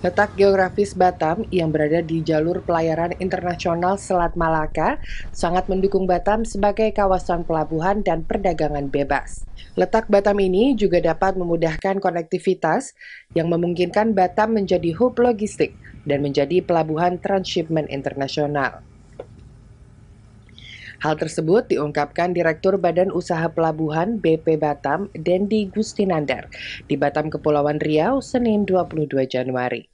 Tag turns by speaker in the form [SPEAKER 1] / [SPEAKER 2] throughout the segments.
[SPEAKER 1] Letak geografis Batam yang berada di jalur pelayaran internasional Selat Malaka sangat mendukung Batam sebagai kawasan pelabuhan dan perdagangan bebas. Letak Batam ini juga dapat memudahkan konektivitas yang memungkinkan Batam menjadi hub logistik dan menjadi pelabuhan transshipment internasional. Hal tersebut diungkapkan Direktur Badan Usaha Pelabuhan BP Batam, Dendi Gustinandar, di Batam Kepulauan Riau, Senin 22 Januari.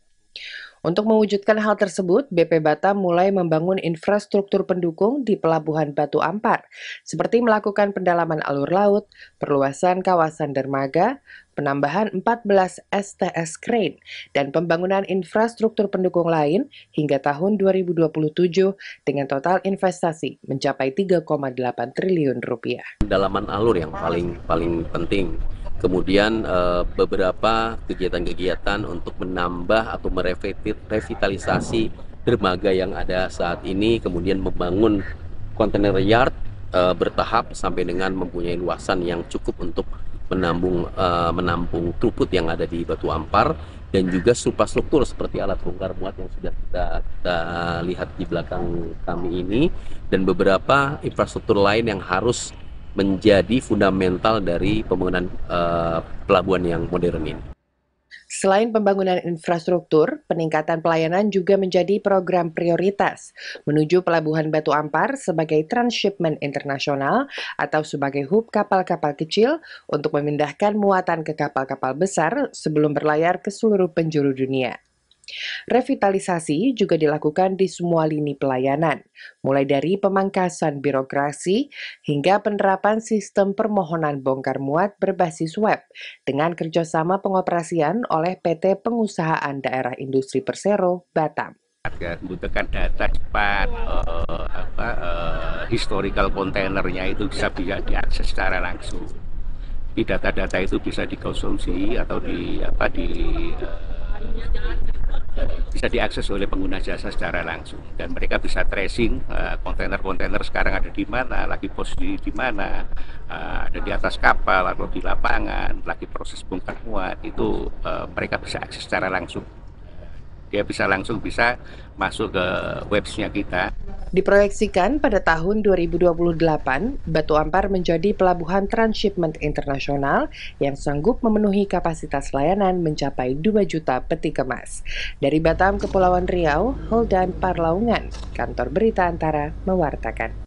[SPEAKER 1] Untuk mewujudkan hal tersebut, BP Batam mulai membangun infrastruktur pendukung di Pelabuhan Batu Ampar, seperti melakukan pendalaman alur laut, perluasan kawasan dermaga, penambahan 14 STS crane, dan pembangunan infrastruktur pendukung lain hingga tahun 2027 dengan total investasi mencapai 3,8 triliun rupiah.
[SPEAKER 2] Pendalaman alur yang paling paling penting kemudian uh, beberapa kegiatan-kegiatan untuk menambah atau merevitalisasi dermaga yang ada saat ini kemudian membangun kontainer yard uh, bertahap sampai dengan mempunyai luasan yang cukup untuk menambung uh, menampung truput yang ada di Batu Ampar dan juga struktur seperti alat bongkar muat yang sudah kita, kita lihat di belakang kami ini dan beberapa infrastruktur lain yang harus menjadi fundamental dari pembangunan uh, pelabuhan yang modern ini.
[SPEAKER 1] Selain pembangunan infrastruktur, peningkatan pelayanan juga menjadi program prioritas menuju Pelabuhan Batu Ampar sebagai transshipment internasional atau sebagai hub kapal-kapal kecil untuk memindahkan muatan ke kapal-kapal besar sebelum berlayar ke seluruh penjuru dunia. Revitalisasi juga dilakukan di semua lini pelayanan, mulai dari pemangkasan birokrasi hingga penerapan sistem permohonan bongkar muat berbasis web dengan kerjasama pengoperasian oleh PT Pengusahaan Daerah Industri Persero, Batam
[SPEAKER 3] ya butuhkan data cepat uh, apa uh, historical kontainernya itu bisa bisa diakses secara langsung. Di data-data itu bisa dikonsumsi atau di apa di uh, bisa diakses oleh pengguna jasa secara langsung dan mereka bisa tracing eh, kontainer-kontainer uh, sekarang ada di mana, lagi posisi di mana, uh, ada di atas kapal atau di lapangan, lagi proses bongkar muat itu uh, mereka bisa akses secara langsung. Dia bisa langsung bisa masuk ke websnya kita.
[SPEAKER 1] Diproyeksikan pada tahun 2028, Batu Ampar menjadi pelabuhan transshipment internasional yang sanggup memenuhi kapasitas layanan mencapai 2 juta peti kemas. Dari Batam, Kepulauan Riau, Holdan Parlaungan, kantor berita antara mewartakan.